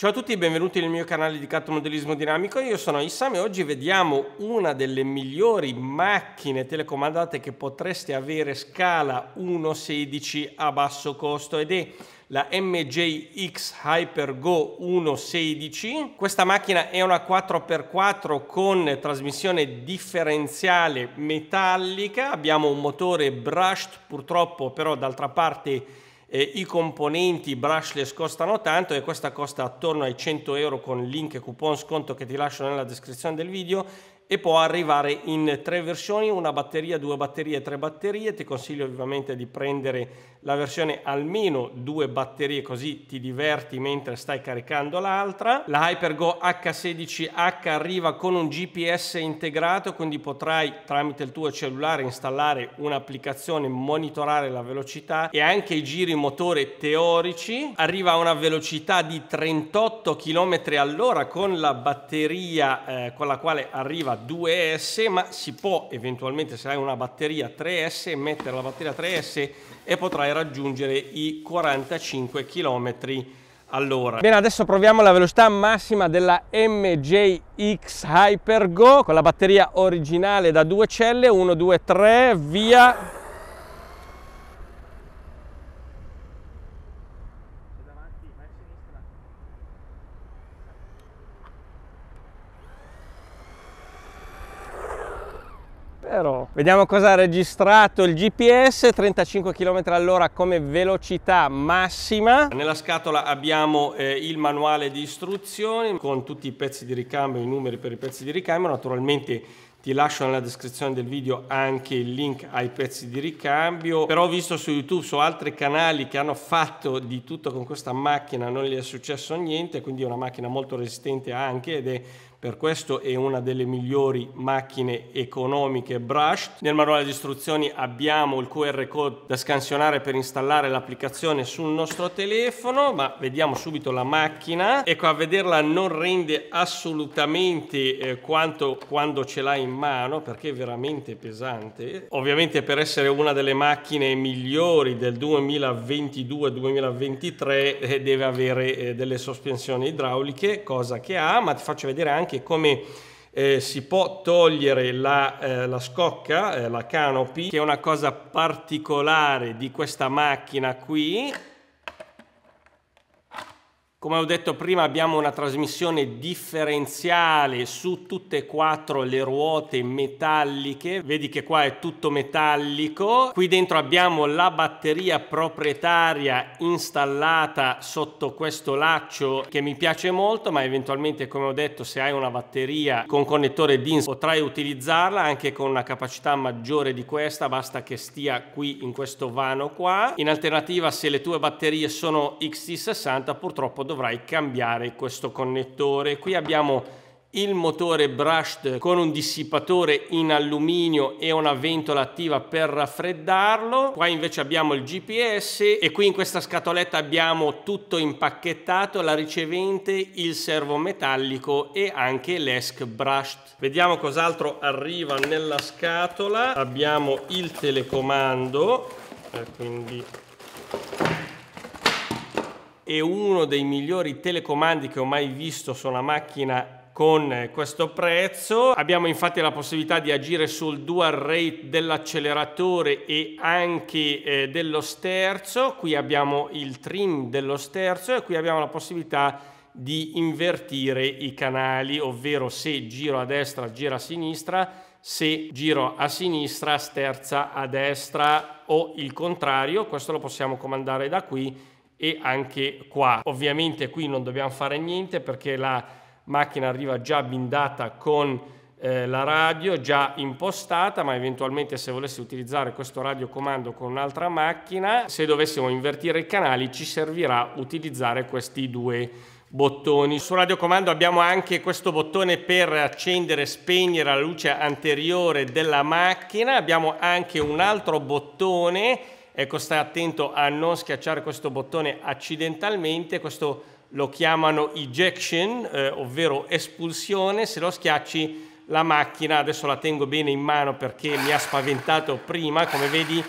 Ciao a tutti e benvenuti nel mio canale di al modellismo dinamico, io sono Issam e oggi vediamo una delle migliori macchine telecomandate che potreste avere scala 1.16 a basso costo ed è la MJX Hyper Go 1.16. Questa macchina è una 4x4 con trasmissione differenziale metallica, abbiamo un motore brushed purtroppo però d'altra parte eh, i componenti brushless costano tanto e questa costa attorno ai 100 euro con link e coupon sconto che ti lascio nella descrizione del video e può arrivare in tre versioni, una batteria, due batterie, tre batterie, ti consiglio ovviamente di prendere la versione almeno due batterie così ti diverti mentre stai caricando l'altra. La HyperGo H16H arriva con un GPS integrato, quindi potrai tramite il tuo cellulare installare un'applicazione, monitorare la velocità e anche i giri motore teorici. Arriva a una velocità di 38 km all'ora con la batteria eh, con la quale arriva 2S, ma si può eventualmente se hai una batteria 3S mettere la batteria 3S e potrai raggiungere i 45 km all'ora. Bene, adesso proviamo la velocità massima della MJX Hyper Go con la batteria originale da due celle, 1, 2, 3, via... Vediamo cosa ha registrato il GPS, 35 km all'ora come velocità massima. Nella scatola abbiamo eh, il manuale di istruzioni con tutti i pezzi di ricambio, i numeri per i pezzi di ricambio, naturalmente ti lascio nella descrizione del video anche il link ai pezzi di ricambio, però ho visto su YouTube, su altri canali che hanno fatto di tutto con questa macchina, non gli è successo niente, quindi è una macchina molto resistente anche ed è per questo è una delle migliori macchine economiche brushed. Nel manuale di istruzioni abbiamo il QR code da scansionare per installare l'applicazione sul nostro telefono, ma vediamo subito la macchina. Ecco, a vederla non rende assolutamente eh, quanto quando ce l'hai in mano, perché è veramente pesante. Ovviamente per essere una delle macchine migliori del 2022-2023 eh, deve avere eh, delle sospensioni idrauliche, cosa che ha, ma ti faccio vedere anche anche come eh, si può togliere la, eh, la scocca, eh, la canopy, che è una cosa particolare di questa macchina qui. Come ho detto prima abbiamo una trasmissione differenziale su tutte e quattro le ruote metalliche, vedi che qua è tutto metallico, qui dentro abbiamo la batteria proprietaria installata sotto questo laccio che mi piace molto ma eventualmente come ho detto se hai una batteria con connettore DIN potrai utilizzarla anche con una capacità maggiore di questa, basta che stia qui in questo vano qua. In alternativa se le tue batterie sono XT60 purtroppo dovrai cambiare questo connettore. Qui abbiamo il motore brushed con un dissipatore in alluminio e una ventola attiva per raffreddarlo qua invece abbiamo il gps e qui in questa scatoletta abbiamo tutto impacchettato la ricevente il servo metallico e anche l'esc brushed vediamo cos'altro arriva nella scatola abbiamo il telecomando eh, quindi è uno dei migliori telecomandi che ho mai visto su una macchina con eh, questo prezzo. Abbiamo infatti la possibilità di agire sul dual rate dell'acceleratore e anche eh, dello sterzo. Qui abbiamo il trim dello sterzo e qui abbiamo la possibilità di invertire i canali, ovvero se giro a destra giro a sinistra, se giro a sinistra sterza a destra o il contrario. Questo lo possiamo comandare da qui e anche qua. Ovviamente qui non dobbiamo fare niente perché la macchina arriva già bindata con eh, la radio, già impostata, ma eventualmente se volessi utilizzare questo radiocomando con un'altra macchina, se dovessimo invertire i canali ci servirà utilizzare questi due bottoni. Sul radiocomando abbiamo anche questo bottone per accendere e spegnere la luce anteriore della macchina, abbiamo anche un altro bottone ecco stai attento a non schiacciare questo bottone accidentalmente, questo lo chiamano ejection, eh, ovvero espulsione, se lo schiacci la macchina, adesso la tengo bene in mano perché mi ha spaventato prima, come vedi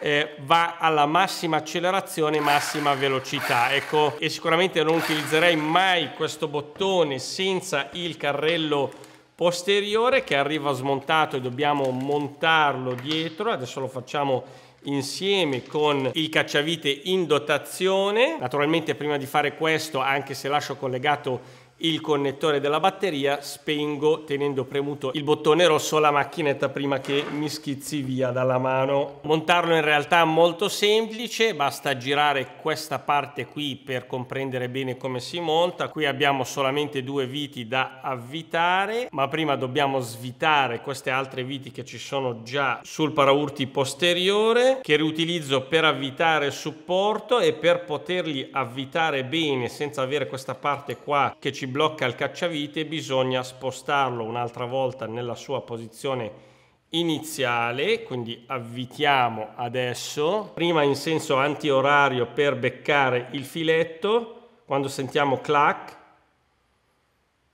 eh, va alla massima accelerazione, massima velocità, ecco, e sicuramente non utilizzerei mai questo bottone senza il carrello posteriore che arriva smontato e dobbiamo montarlo dietro, adesso lo facciamo insieme con il cacciavite in dotazione. Naturalmente prima di fare questo, anche se lascio collegato il connettore della batteria, spengo tenendo premuto il bottone rosso la macchinetta prima che mi schizzi via dalla mano. Montarlo in realtà è molto semplice, basta girare questa parte qui per comprendere bene come si monta. Qui abbiamo solamente due viti da avvitare, ma prima dobbiamo svitare queste altre viti che ci sono già sul paraurti posteriore che riutilizzo per avvitare il supporto e per poterli avvitare bene senza avere questa parte qua che ci blocca il cacciavite bisogna spostarlo un'altra volta nella sua posizione iniziale, quindi avvitiamo adesso, prima in senso antiorario per beccare il filetto, quando sentiamo clac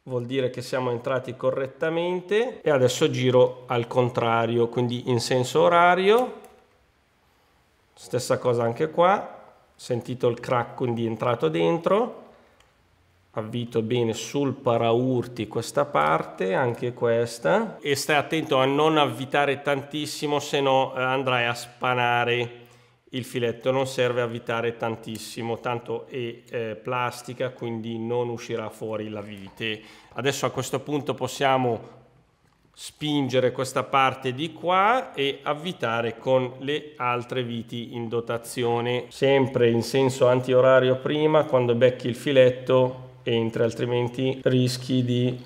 vuol dire che siamo entrati correttamente e adesso giro al contrario, quindi in senso orario, stessa cosa anche qua, sentito il crack quindi entrato dentro, avvito bene sul paraurti questa parte, anche questa, e stai attento a non avvitare tantissimo, se no eh, andrai a spanare il filetto, non serve avvitare tantissimo, tanto è eh, plastica, quindi non uscirà fuori la vite. Adesso a questo punto possiamo spingere questa parte di qua e avvitare con le altre viti in dotazione sempre in senso antiorario prima quando becchi il filetto entra, altrimenti rischi di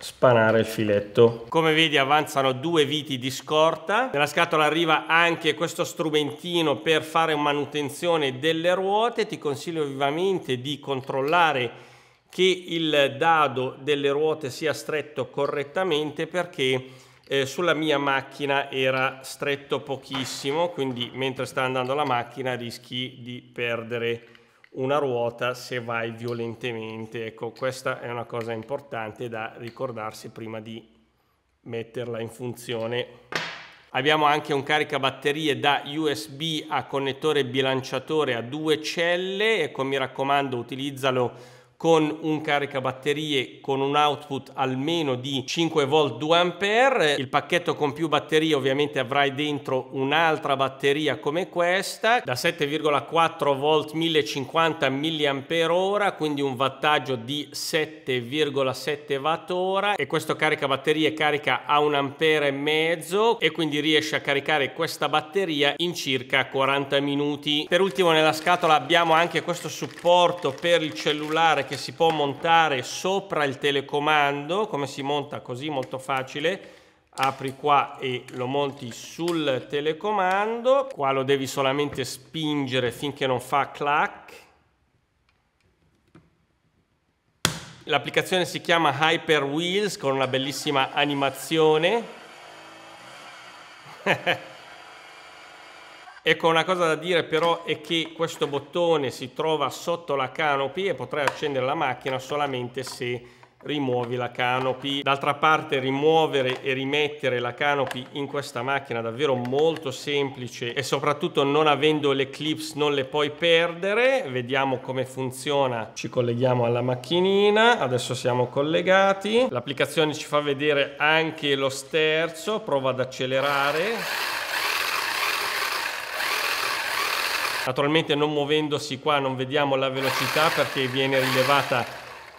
spanare il filetto. Come vedi avanzano due viti di scorta, nella scatola arriva anche questo strumentino per fare manutenzione delle ruote, ti consiglio vivamente di controllare che il dado delle ruote sia stretto correttamente perché eh, sulla mia macchina era stretto pochissimo, quindi mentre sta andando la macchina rischi di perdere una ruota se vai violentemente. Ecco, questa è una cosa importante da ricordarsi prima di metterla in funzione. Abbiamo anche un caricabatterie da USB a connettore bilanciatore a due celle, ecco mi raccomando utilizzalo con un caricabatterie con un output almeno di 5 volt 2A. Il pacchetto con più batterie ovviamente avrai dentro un'altra batteria come questa da 7,4 volt 1050 mAh, quindi un wattaggio di 7,7 Wh e questo caricabatterie carica a 1 ampere e mezzo e quindi riesce a caricare questa batteria in circa 40 minuti. Per ultimo nella scatola abbiamo anche questo supporto per il cellulare che si può montare sopra il telecomando, come si monta così molto facile, apri qua e lo monti sul telecomando, qua lo devi solamente spingere finché non fa clac. L'applicazione si chiama Hyper Wheels con una bellissima animazione. Ecco, una cosa da dire però è che questo bottone si trova sotto la canopy e potrai accendere la macchina solamente se rimuovi la canopy. D'altra parte rimuovere e rimettere la canopy in questa macchina è davvero molto semplice e soprattutto non avendo le clips non le puoi perdere. Vediamo come funziona. Ci colleghiamo alla macchinina, adesso siamo collegati. L'applicazione ci fa vedere anche lo sterzo, prova ad accelerare. Naturalmente non muovendosi qua non vediamo la velocità perché viene rilevata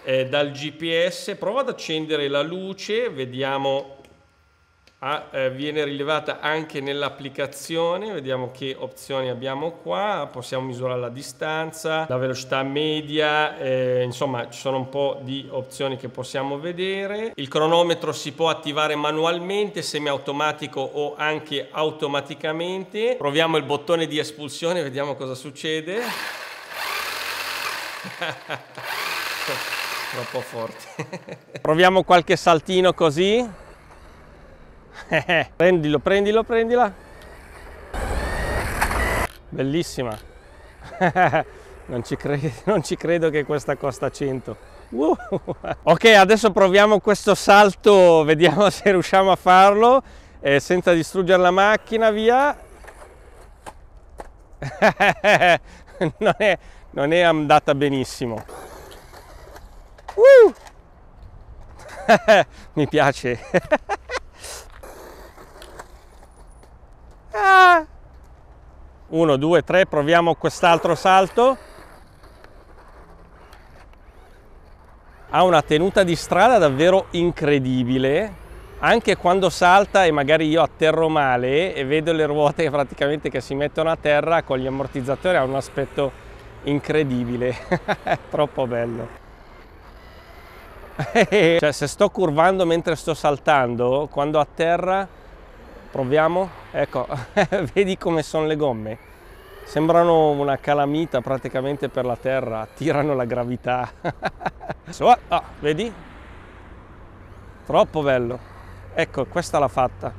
eh, dal GPS. Provo ad accendere la luce, vediamo Ah, eh, viene rilevata anche nell'applicazione, vediamo che opzioni abbiamo qua, possiamo misurare la distanza, la velocità media, eh, insomma ci sono un po' di opzioni che possiamo vedere. Il cronometro si può attivare manualmente, semiautomatico o anche automaticamente. Proviamo il bottone di espulsione, vediamo cosa succede. Troppo forte. Proviamo qualche saltino così. prendilo, prendilo, prendila. Bellissima. non, ci credo, non ci credo che questa costa 100. Uh. Ok, adesso proviamo questo salto, vediamo se riusciamo a farlo eh, senza distruggere la macchina, via. non, è, non, è, andata benissimo. Uh. Mi piace. 1, 2, 3, proviamo quest'altro salto. Ha una tenuta di strada davvero incredibile, anche quando salta e magari io atterro male e vedo le ruote praticamente che si mettono a terra con gli ammortizzatori ha un aspetto incredibile, troppo bello. cioè se sto curvando mentre sto saltando, quando atterra Proviamo? Ecco, vedi come sono le gomme? Sembrano una calamita praticamente per la terra, tirano la gravità. Ah, ah, vedi? Troppo bello. Ecco, questa l'ha fatta.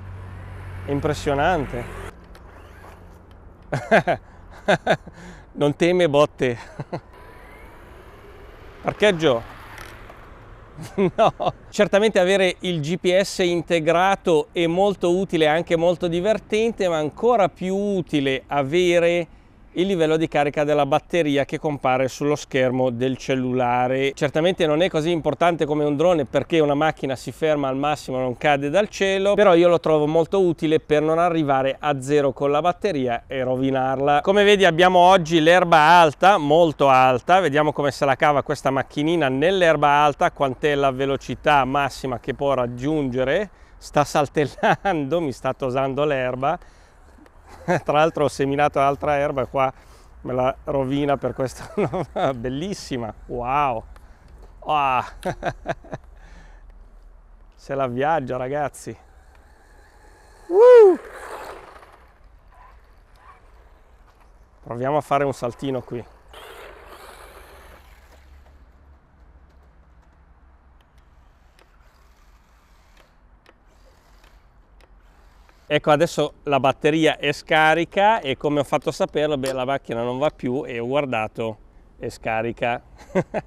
impressionante. non teme botte. Parcheggio. no. Certamente avere il GPS integrato è molto utile, anche molto divertente, ma ancora più utile avere il livello di carica della batteria che compare sullo schermo del cellulare. Certamente non è così importante come un drone perché una macchina si ferma al massimo, non cade dal cielo, però io lo trovo molto utile per non arrivare a zero con la batteria e rovinarla. Come vedi abbiamo oggi l'erba alta, molto alta, vediamo come se la cava questa macchinina nell'erba alta, quant'è la velocità massima che può raggiungere, sta saltellando, mi sta tosando l'erba Tra l'altro ho seminato altra erba e qua me la rovina per questa bellissima. Wow! Ah. Se la viaggia ragazzi! Uh. Proviamo a fare un saltino qui. Ecco adesso la batteria è scarica e come ho fatto saperlo, beh, la macchina non va più e ho guardato è scarica.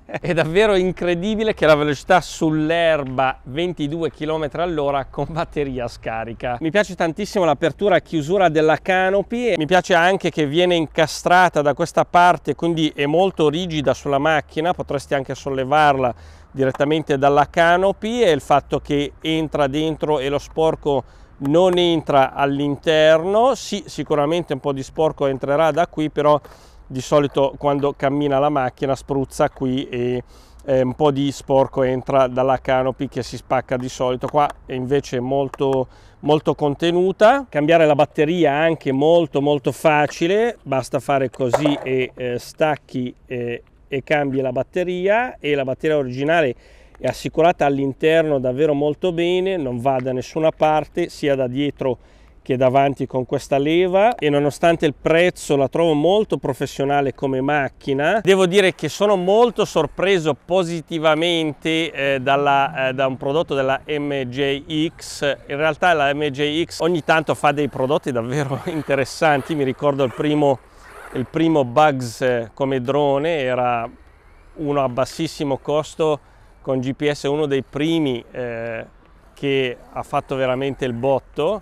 è davvero incredibile che la velocità sull'erba 22 km all'ora con batteria scarica. Mi piace tantissimo l'apertura e chiusura della canopy e mi piace anche che viene incastrata da questa parte quindi è molto rigida sulla macchina, potresti anche sollevarla direttamente dalla canopy e il fatto che entra dentro e lo sporco non entra all'interno, sì sicuramente un po' di sporco entrerà da qui, però di solito quando cammina la macchina spruzza qui e eh, un po' di sporco entra dalla canopy che si spacca di solito, qua è invece molto, molto contenuta. Cambiare la batteria anche molto molto facile, basta fare così e eh, stacchi eh, e cambi la batteria e la batteria originale è assicurata all'interno davvero molto bene, non va da nessuna parte, sia da dietro che davanti con questa leva e nonostante il prezzo la trovo molto professionale come macchina devo dire che sono molto sorpreso positivamente eh, dalla, eh, da un prodotto della MJX in realtà la MJX ogni tanto fa dei prodotti davvero interessanti mi ricordo il primo, il primo Bugs eh, come drone era uno a bassissimo costo con GPS è uno dei primi eh, che ha fatto veramente il botto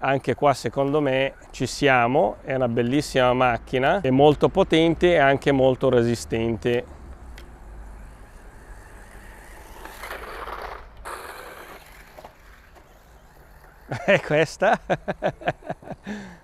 anche qua secondo me ci siamo, è una bellissima macchina, è molto potente e anche molto resistente. Ecco, è questa?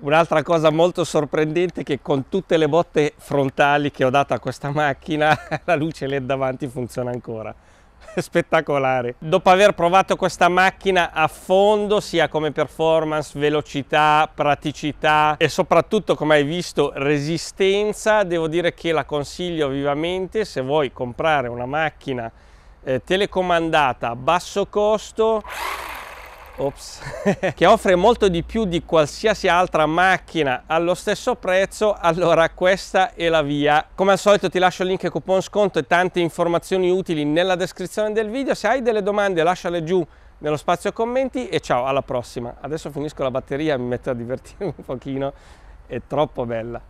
Un'altra cosa molto sorprendente è che con tutte le botte frontali che ho dato a questa macchina, la luce LED davanti funziona ancora. Spettacolare. Dopo aver provato questa macchina a fondo, sia come performance, velocità, praticità e soprattutto, come hai visto, resistenza, devo dire che la consiglio vivamente se vuoi comprare una macchina eh, telecomandata a basso costo Ops. che offre molto di più di qualsiasi altra macchina allo stesso prezzo, allora questa è la via. Come al solito ti lascio il link coupon sconto e tante informazioni utili nella descrizione del video. Se hai delle domande lasciale giù nello spazio commenti e ciao, alla prossima. Adesso finisco la batteria, mi metto a divertirmi un pochino, è troppo bella.